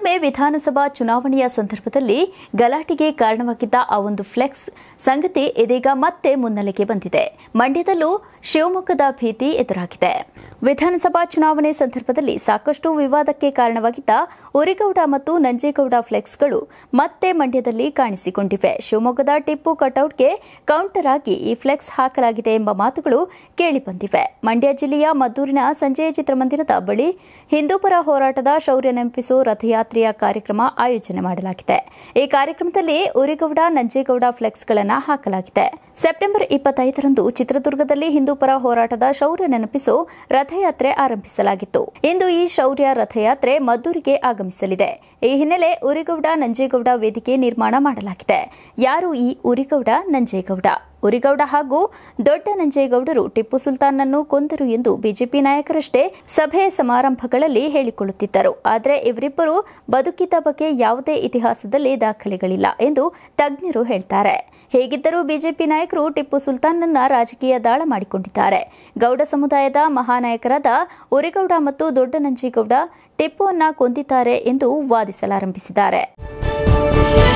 ಮತ್ತೊಮ್ಮೆ ವಿಧಾನಸಭಾ ಚುನಾವಣೆಯ ಸಂದರ್ಭದಲ್ಲಿ ಗಲಾಟೆಗೆ ಕಾರಣವಾಗಿದ್ದ ಆ ಒಂದು ಫ್ಲೆಕ್ಸ್ ಸಂಗತಿ ಇದೀಗ ಮತ್ತೆ ಮುನ್ನೆಲೆಗೆ ಬಂದಿದೆ ಮಂಡ್ಯದಲ್ಲೂ ಶಿವಮೊಗ್ಗದ ಭೀತಿ ಎದುರಾಗಿದೆ ವಿಧಾನಸಭಾ ಚುನಾವಣೆ ಸಂದರ್ಭದಲ್ಲಿ ಸಾಕಷ್ಟು ವಿವಾದಕ್ಕೆ ಕಾರಣವಾಗಿದ್ದ ಉರಿಗೌಡ ಮತ್ತು ನಂಜೇಗೌಡ ಫ್ಲೆಕ್ಸ್ಗಳು ಮತ್ತೆ ಮಂಡ್ಯದಲ್ಲಿ ಕಾಣಿಸಿಕೊಂಡಿವೆ ಶಿವಮೊಗ್ಗದ ಟಿಪ್ಪು ಕಟೌಟ್ಗೆ ಕೌಂಟರ್ ಆಗಿ ಈ ಫ್ಲೆಕ್ಸ್ ಹಾಕಲಾಗಿದೆ ಎಂಬ ಮಾತುಗಳು ಕೇಳಿಬಂದಿವೆ ಮಂಡ್ಯ ಜಿಲ್ಲೆಯ ಮದ್ದೂರಿನ ಸಂಜೆಯ ಚಿತ್ರಮಂದಿರದ ಬಳಿ ಹಿಂದೂಪರ ಹೋರಾಟದ ಶೌರ್ಯ ನೆನಪಿಸೋ ರಥಯಾತ್ರೆಯ ಕಾರ್ಯಕ್ರಮ ಆಯೋಜನೆ ಮಾಡಲಾಗಿದೆ ಈ ಕಾರ್ಯಕ್ರಮದಲ್ಲಿ ಉರಿಗೌಡ ನಂಜೇಗೌಡ ಫ್ಲೆಕ್ಸ್ಗಳನ್ನು ಹಾಕಲಾಗಿದೆ ಸೆಪ್ಟೆಂಬರ್ ಇಪ್ಪತ್ತೈದರಂದು ಚಿತ್ರದುರ್ಗದಲ್ಲಿ ಹಿಂದೂಪರ ಹೋರಾಟದ ಶೌರ್ಯ ನೆನಪಿಸೋ ರಥ ರಥಯಾತ್ರೆ ಆರಂಭಿಸಲಾಗಿತ್ತು ಇಂದು ಈ ಶೌರ್ಯ ರಥಯಾತ್ರೆ ಮದ್ದೂರಿಗೆ ಆಗಮಿಸಲಿದೆ ಈ ಹಿನ್ನೆಲೆ ಉರಿಗೌಡ ನಂಜೇಗೌಡ ವೇದಿಕೆ ನಿರ್ಮಾಣ ಮಾಡಲಾಗಿದೆ ಯಾರು ಈ ಉರಿಗೌಡ ನಂಜೇಗೌಡ ಉರಿಗೌಡ ಹಾಗೂ ದೊಡ್ಡ ನಂಜೇಗೌಡರು ಟಿಪ್ಪು ಸುಲ್ತಾನ್ನನ್ನು ಕೊಂದರು ಎಂದು ಬಿಜೆಪಿ ನಾಯಕರಷ್ಟೇ ಸಭೆ ಸಮಾರಂಭಗಳಲ್ಲಿ ಹೇಳಿಕೊಳ್ಳುತ್ತಿದ್ದರು ಆದರೆ ಇವರಿಬ್ಬರು ಬದುಕಿದ ಬಗ್ಗೆ ಯಾವುದೇ ಇತಿಹಾಸದಲ್ಲಿ ದಾಖಲೆಗಳಿಲ್ಲ ಎಂದು ತಜ್ಞರು ಹೇಳ್ತಾರೆ ಹೇಗಿದ್ದರೂ ಬಿಜೆಪಿ ನಾಯಕರು ಟಿಪ್ಪು ಸುಲ್ತಾನ್ನ ರಾಜಕೀಯ ದಾಳ ಮಾಡಿಕೊಂಡಿದ್ದಾರೆ ಗೌಡ ಸಮುದಾಯದ ಮಹಾನಾಯಕರಾದ ಉರಿಗೌಡ ಮತ್ತು ದೊಡ್ಡ ನಂಜೇಗೌಡ ಟಿಪ್ಪುವನ್ನ ಕೊಂದಿದ್ದಾರೆ ಎಂದು ವಾದಿಸಲಾರಂಭಿಸಿದ್ದಾರೆ